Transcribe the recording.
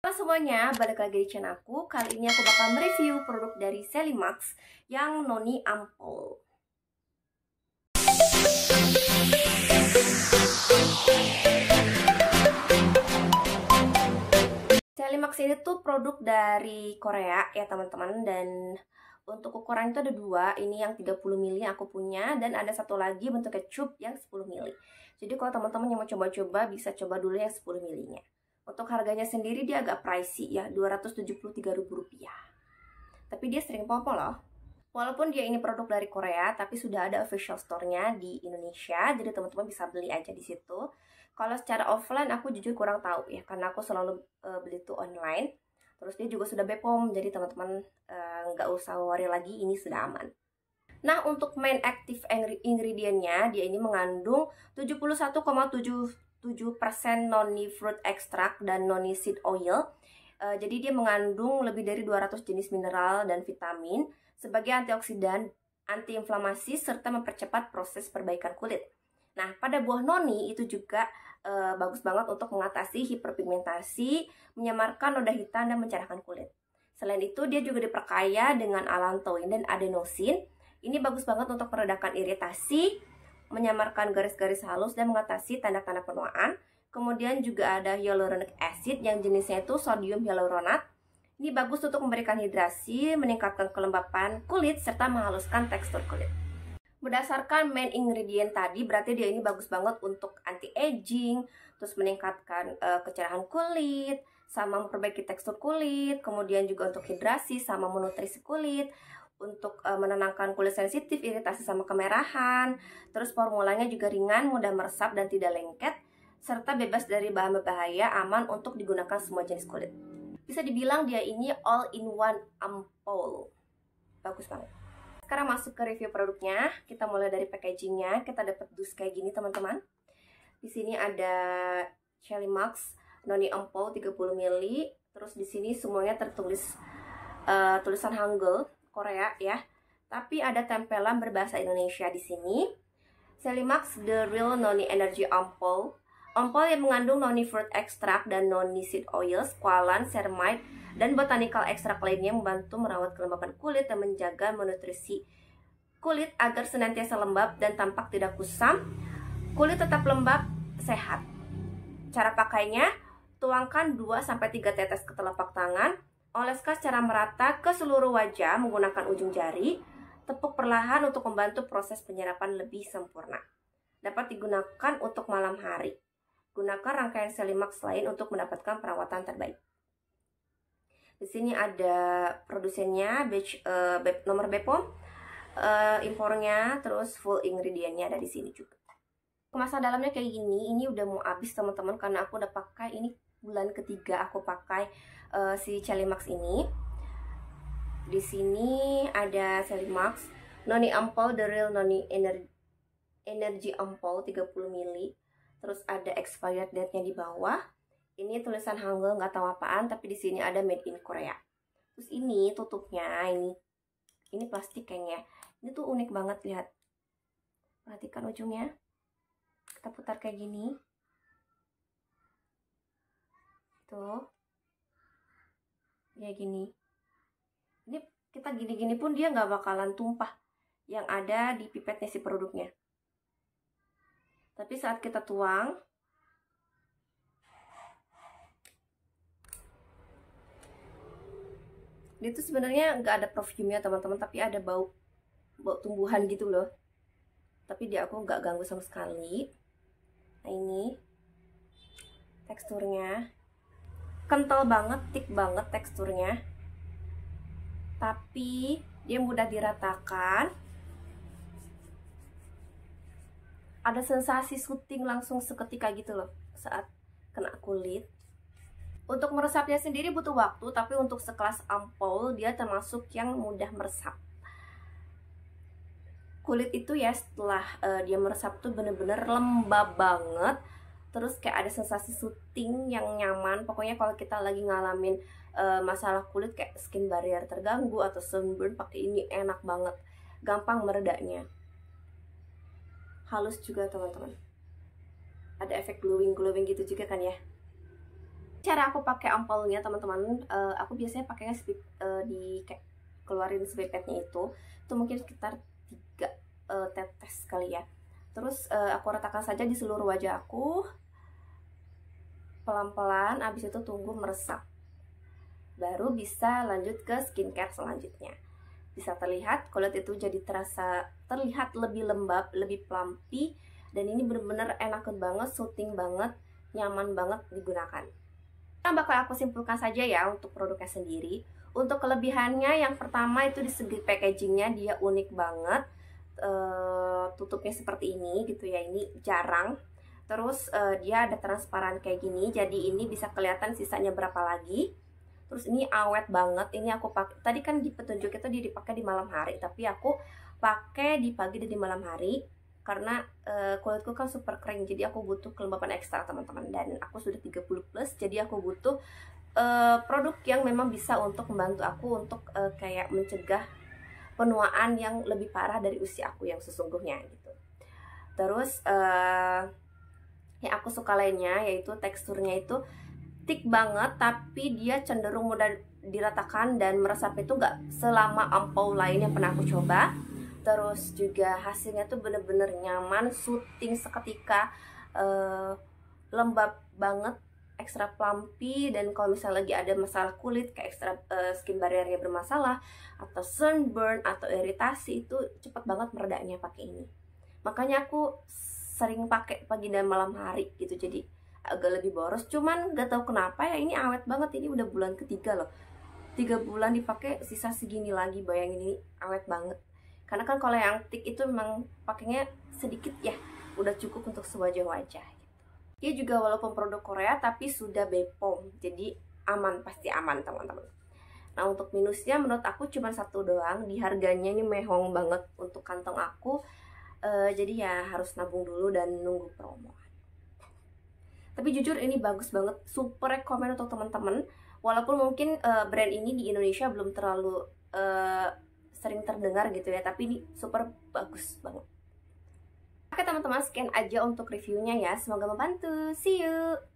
Halo semuanya, balik lagi di channel aku Kali ini aku bakal mereview produk dari Selimax Yang Noni Ampul Selimax ini tuh produk dari Korea ya teman-teman Dan untuk ukuran itu ada dua Ini yang 30 mili aku punya Dan ada satu lagi bentuknya cup yang 10 mili Jadi kalau teman-teman yang mau coba-coba bisa coba dulu yang 10 nya. Untuk harganya sendiri dia agak pricey ya, Rp273.000. Tapi dia sering popo loh. Walaupun dia ini produk dari Korea, tapi sudah ada official store-nya di Indonesia, jadi teman-teman bisa beli aja di situ. Kalau secara offline aku jujur kurang tahu ya, karena aku selalu uh, beli itu online. Terus dia juga sudah Bepom, jadi teman-teman eh, nggak -teman, uh, usah worry lagi, ini sudah aman. Nah, untuk main active ingredient-nya, dia ini mengandung 71,7 7% noni fruit extract dan noni seed oil. Uh, jadi dia mengandung lebih dari 200 jenis mineral dan vitamin sebagai antioksidan, antiinflamasi serta mempercepat proses perbaikan kulit. Nah, pada buah noni itu juga uh, bagus banget untuk mengatasi hiperpigmentasi, menyamarkan noda hitam dan mencerahkan kulit. Selain itu, dia juga diperkaya dengan alantoin dan adenosin. Ini bagus banget untuk meredakan iritasi, menyamarkan garis-garis halus dan mengatasi tanda-tanda penuaan. Kemudian juga ada hyaluronic acid yang jenisnya itu sodium hyaluronat. Ini bagus untuk memberikan hidrasi, meningkatkan kelembapan kulit, serta menghaluskan tekstur kulit. Berdasarkan main ingredient tadi, berarti dia ini bagus banget untuk anti-aging, terus meningkatkan e, kecerahan kulit, sama memperbaiki tekstur kulit, kemudian juga untuk hidrasi, sama menutrisi kulit, untuk uh, menenangkan kulit sensitif, iritasi sama kemerahan. Terus formulanya juga ringan, mudah meresap dan tidak lengket serta bebas dari bahan berbahaya, aman untuk digunakan semua jenis kulit. Bisa dibilang dia ini all in one ampoule, Bagus banget. Sekarang masuk ke review produknya. Kita mulai dari packagingnya. Kita dapat dus kayak gini, teman-teman. Di sini ada Shelly Max Noni Ampoule 30 ml. Terus di sini semuanya tertulis uh, tulisan Hangul Korea ya. Tapi ada tempelan berbahasa Indonesia di sini. Selimax The Real Noni Energy Ampoule Ampoule yang mengandung noni fruit extract dan noni seed oil, squalan, ceramide, dan botanical extract lainnya membantu merawat kelembapan kulit dan menjaga menutrisi kulit agar senantiasa lembab dan tampak tidak kusam. Kulit tetap lembab, sehat. Cara pakainya, tuangkan 2-3 tetes ke telapak tangan, Oleskan secara merata ke seluruh wajah menggunakan ujung jari. Tepuk perlahan untuk membantu proses penyerapan lebih sempurna. Dapat digunakan untuk malam hari. Gunakan rangkaian selimax lain untuk mendapatkan perawatan terbaik. Di sini ada produsennya, batch, uh, nomor BPOM, uh, eh, impornya, terus full ingredientnya ada di sini juga. Kemasan dalamnya kayak gini, ini udah mau habis teman-teman karena aku udah pakai ini bulan ketiga aku pakai uh, si Celimax ini. Di sini ada Celimax Noni Ampol The Real Noni Energy Energy Ampol 30 ml. Terus ada expired date-nya di bawah. Ini tulisan Hangul nggak tahu apaan, tapi di sini ada made in Korea. Terus ini tutupnya ini ini plastik kayaknya. Ini tuh unik banget lihat. Perhatikan ujungnya. Kita putar kayak gini tuh gitu. ya gini ini kita gini-gini pun dia nggak bakalan tumpah yang ada di pipetnya si produknya tapi saat kita tuang dia tuh sebenarnya nggak ada perfume-nya teman-teman tapi ada bau bau tumbuhan gitu loh tapi dia aku nggak ganggu sama sekali nah ini teksturnya kental banget, thick banget teksturnya. Tapi dia mudah diratakan. Ada sensasi syuting langsung seketika gitu loh saat kena kulit. Untuk meresapnya sendiri butuh waktu, tapi untuk sekelas ampul dia termasuk yang mudah meresap. Kulit itu ya setelah uh, dia meresap tuh bener-bener lembab banget terus kayak ada sensasi syuting yang nyaman pokoknya kalau kita lagi ngalamin uh, masalah kulit kayak skin barrier terganggu atau sunburn pakai ini enak banget gampang meredaknya halus juga teman-teman ada efek glowing glowing gitu juga kan ya cara aku pakai ampulnya teman-teman uh, aku biasanya pakainya uh, di kayak keluarin spipetnya itu itu mungkin sekitar tiga uh, tetes kali ya terus uh, aku ratakan saja di seluruh wajah aku pelan-pelan abis itu tunggu meresap baru bisa lanjut ke skincare selanjutnya bisa terlihat kulit itu jadi terasa terlihat lebih lembab lebih plumpy dan ini bener-bener enak banget soothing banget nyaman banget digunakan nah, bakal aku simpulkan saja ya untuk produknya sendiri untuk kelebihannya yang pertama itu di segi packagingnya dia unik banget e, tutupnya seperti ini gitu ya ini jarang terus uh, dia ada transparan kayak gini jadi ini bisa kelihatan sisanya berapa lagi terus ini awet banget ini aku pakai tadi kan di petunjuk itu dia dipakai di malam hari tapi aku pakai di pagi dan di malam hari karena uh, kulitku kan super kering jadi aku butuh kelembapan ekstra teman-teman dan aku sudah 30 plus jadi aku butuh uh, produk yang memang bisa untuk membantu aku untuk uh, kayak mencegah penuaan yang lebih parah dari usia aku yang sesungguhnya gitu terus uh, yang aku suka lainnya yaitu teksturnya itu thick banget tapi dia cenderung mudah diratakan dan meresap itu gak selama ampau lain yang pernah aku coba terus juga hasilnya tuh bener-bener nyaman shooting seketika uh, lembab banget ekstra plumpy dan kalau misalnya lagi ada masalah kulit kayak ekstra uh, skin barriernya bermasalah atau sunburn atau iritasi itu cepet banget meredaknya pakai ini makanya aku sering pakai pagi dan malam hari gitu jadi agak lebih boros cuman gak tahu kenapa ya ini awet banget ini udah bulan ketiga loh tiga bulan dipakai sisa segini lagi bayangin ini awet banget karena kan kalau yang tik itu memang pakainya sedikit ya udah cukup untuk sewajah wajah gitu. dia juga walaupun produk Korea tapi sudah Bepom jadi aman pasti aman teman-teman nah untuk minusnya menurut aku cuma satu doang di harganya ini mehong banget untuk kantong aku uh, jadi ya harus nabung dulu dan nunggu promo tapi jujur ini bagus banget super rekomend untuk teman-teman walaupun mungkin uh, brand ini di Indonesia belum terlalu uh, sering terdengar gitu ya tapi ini super bagus banget oke teman-teman sekian aja untuk reviewnya ya semoga membantu see you